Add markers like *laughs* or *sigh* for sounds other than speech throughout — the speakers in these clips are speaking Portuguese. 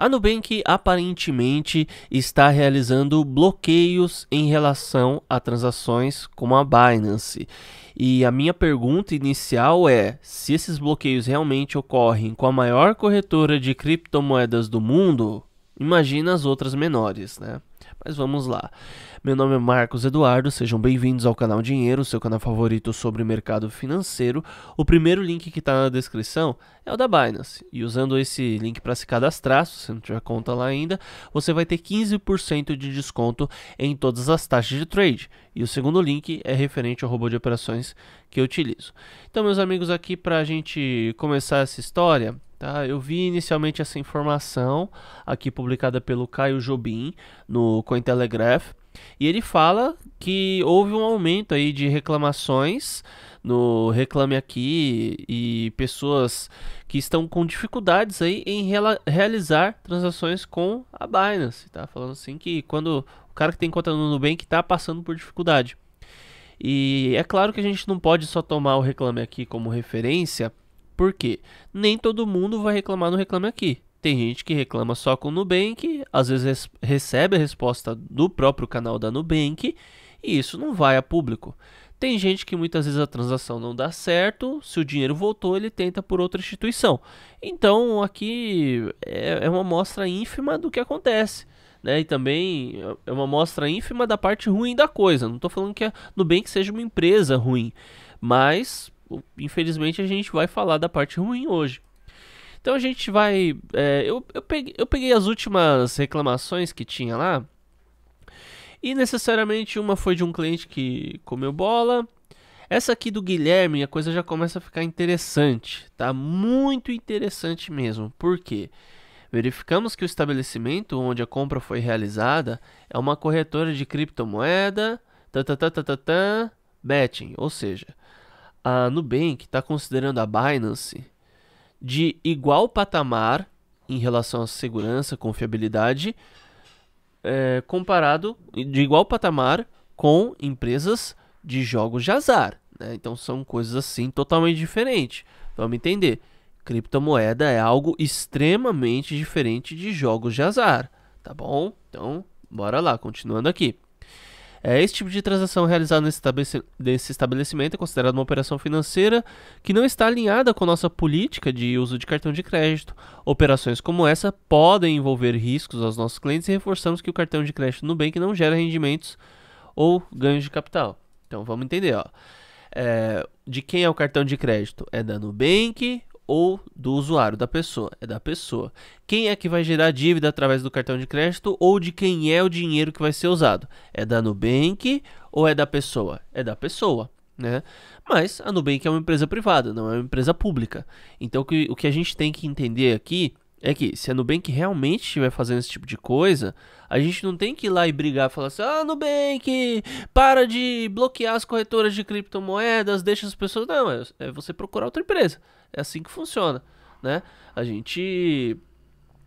A Nubank aparentemente está realizando bloqueios em relação a transações com a Binance. E a minha pergunta inicial é: se esses bloqueios realmente ocorrem com a maior corretora de criptomoedas do mundo, imagina as outras menores, né? Mas vamos lá. Meu nome é Marcos Eduardo, sejam bem-vindos ao canal Dinheiro, seu canal favorito sobre mercado financeiro. O primeiro link que está na descrição é o da Binance. E usando esse link para se cadastrar, se você não tiver conta lá ainda, você vai ter 15% de desconto em todas as taxas de trade. E o segundo link é referente ao robô de operações que eu utilizo. Então, meus amigos, aqui para a gente começar essa história, Tá, eu vi inicialmente essa informação aqui publicada pelo Caio Jobim no Cointelegraph e ele fala que houve um aumento aí de reclamações no Reclame Aqui e pessoas que estão com dificuldades aí em realizar transações com a Binance, tá? Falando assim que quando o cara que tem conta no Nubank está passando por dificuldade. E é claro que a gente não pode só tomar o Reclame Aqui como referência, porque nem todo mundo vai reclamar no Reclame Aqui. Tem gente que reclama só com o Nubank, às vezes recebe a resposta do próprio canal da Nubank e isso não vai a público. Tem gente que muitas vezes a transação não dá certo, se o dinheiro voltou, ele tenta por outra instituição. Então aqui é, é uma amostra ínfima do que acontece. Né, e também é uma amostra ínfima da parte ruim da coisa. Não estou falando que a Nubank seja uma empresa ruim, mas infelizmente a gente vai falar da parte ruim hoje. Então a gente vai. É, eu, eu, peguei, eu peguei as últimas reclamações que tinha lá. E necessariamente uma foi de um cliente que comeu bola. Essa aqui do Guilherme, a coisa já começa a ficar interessante, tá? Muito interessante mesmo. Por quê? Verificamos que o estabelecimento onde a compra foi realizada é uma corretora de criptomoeda, tatatatatatã, betting, ou seja, a Nubank está considerando a Binance de igual patamar em relação à segurança, confiabilidade, é, comparado de igual patamar com empresas de jogos de azar. Né? Então são coisas assim totalmente diferentes. Vamos entender. Criptomoeda é algo extremamente diferente de jogos de azar, tá bom? Então, bora lá, continuando aqui. É, esse tipo de transação realizada nesse estabelecimento é considerado uma operação financeira que não está alinhada com nossa política de uso de cartão de crédito. Operações como essa podem envolver riscos aos nossos clientes e reforçamos que o cartão de crédito Nubank não gera rendimentos ou ganhos de capital. Então vamos entender, ó. É, de quem é o cartão de crédito? É da Nubank, ou do usuário, da pessoa, é da pessoa. Quem é que vai gerar dívida através do cartão de crédito ou de quem é o dinheiro que vai ser usado? É da Nubank ou é da pessoa? É da pessoa, né? Mas a Nubank é uma empresa privada, não é uma empresa pública. Então o que, o que a gente tem que entender aqui é que se a Nubank realmente estiver fazendo esse tipo de coisa, a gente não tem que ir lá e brigar, falar assim: ah, Nubank, para de bloquear as corretoras de criptomoedas, deixa as pessoas. Não, é, é você procurar outra empresa. É assim que funciona, né? A gente.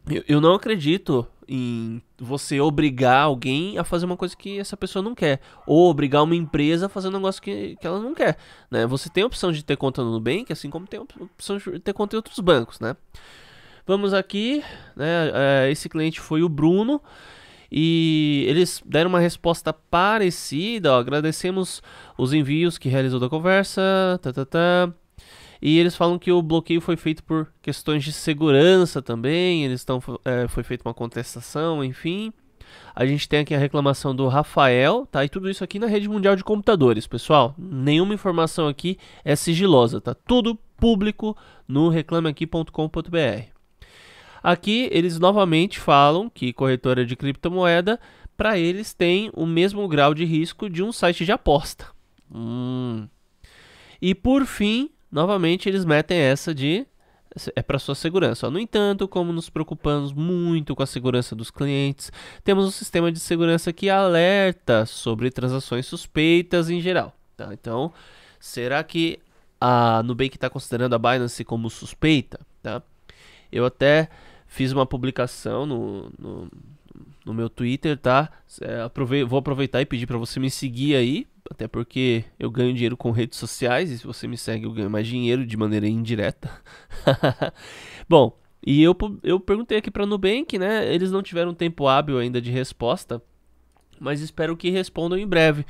Eu, eu não acredito em você obrigar alguém a fazer uma coisa que essa pessoa não quer, ou obrigar uma empresa a fazer um negócio que, que ela não quer, né? Você tem a opção de ter conta no Nubank, assim como tem a opção de ter conta em outros bancos, né? Vamos aqui, né? É, esse cliente foi o Bruno. E eles deram uma resposta parecida, ó, agradecemos os envios que realizou da conversa, tá, tá, tá. E eles falam que o bloqueio foi feito por questões de segurança também, eles estão é, foi feita uma contestação, enfim. A gente tem aqui a reclamação do Rafael, tá? E tudo isso aqui na rede mundial de computadores, pessoal. Nenhuma informação aqui é sigilosa, tá? Tudo público no reclameaqui.com.br. Aqui eles novamente falam que corretora de criptomoeda, para eles, tem o mesmo grau de risco de um site de aposta. Hum. E por fim, novamente eles metem essa de é para sua segurança. No entanto, como nos preocupamos muito com a segurança dos clientes, temos um sistema de segurança que alerta sobre transações suspeitas em geral. Tá? Então, será que a Nubank está considerando a Binance como suspeita? Tá? Eu até fiz uma publicação no, no, no meu Twitter, tá? É, vou aproveitar e pedir para você me seguir aí, até porque eu ganho dinheiro com redes sociais e se você me segue eu ganho mais dinheiro de maneira indireta. *laughs* Bom, e eu, eu perguntei aqui para Nubank, né? Eles não tiveram tempo hábil ainda de resposta, mas espero que respondam em breve.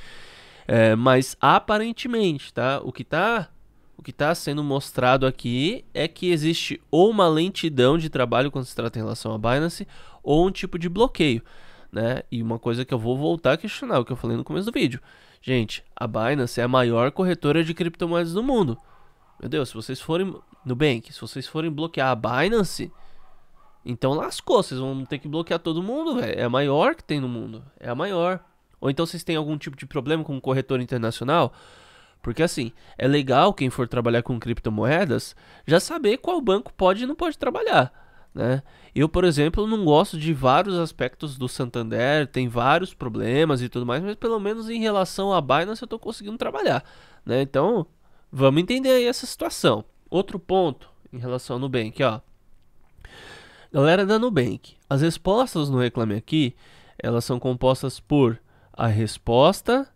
É, mas aparentemente, tá? O que tá o que está sendo mostrado aqui é que existe ou uma lentidão de trabalho quando se trata em relação à Binance, ou um tipo de bloqueio. Né? E uma coisa que eu vou voltar a questionar, o que eu falei no começo do vídeo. Gente, a Binance é a maior corretora de criptomoedas do mundo. Meu Deus, se vocês forem no Bank, se vocês forem bloquear a Binance, então lascou, vocês vão ter que bloquear todo mundo, velho. É a maior que tem no mundo, é a maior. Ou então vocês têm algum tipo de problema com um corretor internacional, porque assim, é legal quem for trabalhar com criptomoedas já saber qual banco pode e não pode trabalhar. Né? Eu, por exemplo, não gosto de vários aspectos do Santander, tem vários problemas e tudo mais, mas pelo menos em relação à Binance eu estou conseguindo trabalhar. Né? Então, vamos entender aí essa situação. Outro ponto em relação ao Nubank, ó. Galera da Nubank, as respostas no Reclame Aqui, elas são compostas por a resposta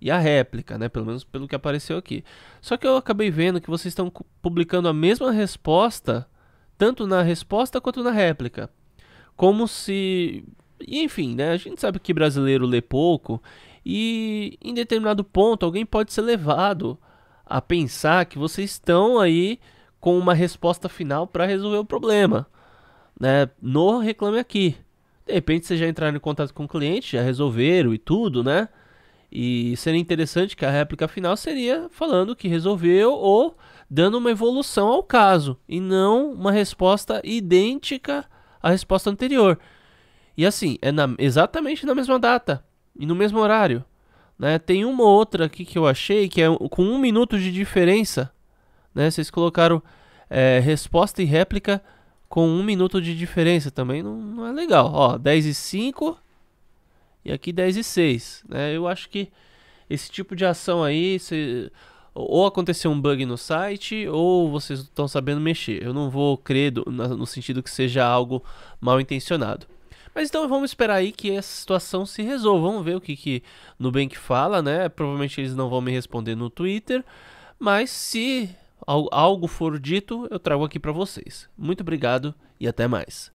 e a réplica, né? Pelo menos pelo que apareceu aqui. Só que eu acabei vendo que vocês estão publicando a mesma resposta, tanto na resposta quanto na réplica. Como se. Enfim, né? A gente sabe que brasileiro lê pouco e em determinado ponto alguém pode ser levado a pensar que vocês estão aí com uma resposta final para resolver o problema, né? No reclame aqui. De repente vocês já entraram em contato com o cliente, já resolveram e tudo, né? E seria interessante que a réplica final seria falando que resolveu ou dando uma evolução ao caso e não uma resposta idêntica à resposta anterior. E assim, é na, exatamente na mesma data e no mesmo horário. Né? Tem uma outra aqui que eu achei que é com um minuto de diferença. Né? Vocês colocaram é, resposta e réplica com um minuto de diferença também não, não é legal. Ó, 10 e 5 e aqui 10 e 6. Né? Eu acho que esse tipo de ação aí, se, ou aconteceu um bug no site, ou vocês estão sabendo mexer. Eu não vou crer do, no sentido que seja algo mal intencionado. Mas então vamos esperar aí que essa situação se resolva. Vamos ver o que, que Nubank fala, né? Provavelmente eles não vão me responder no Twitter. Mas se algo for dito, eu trago aqui para vocês. Muito obrigado e até mais.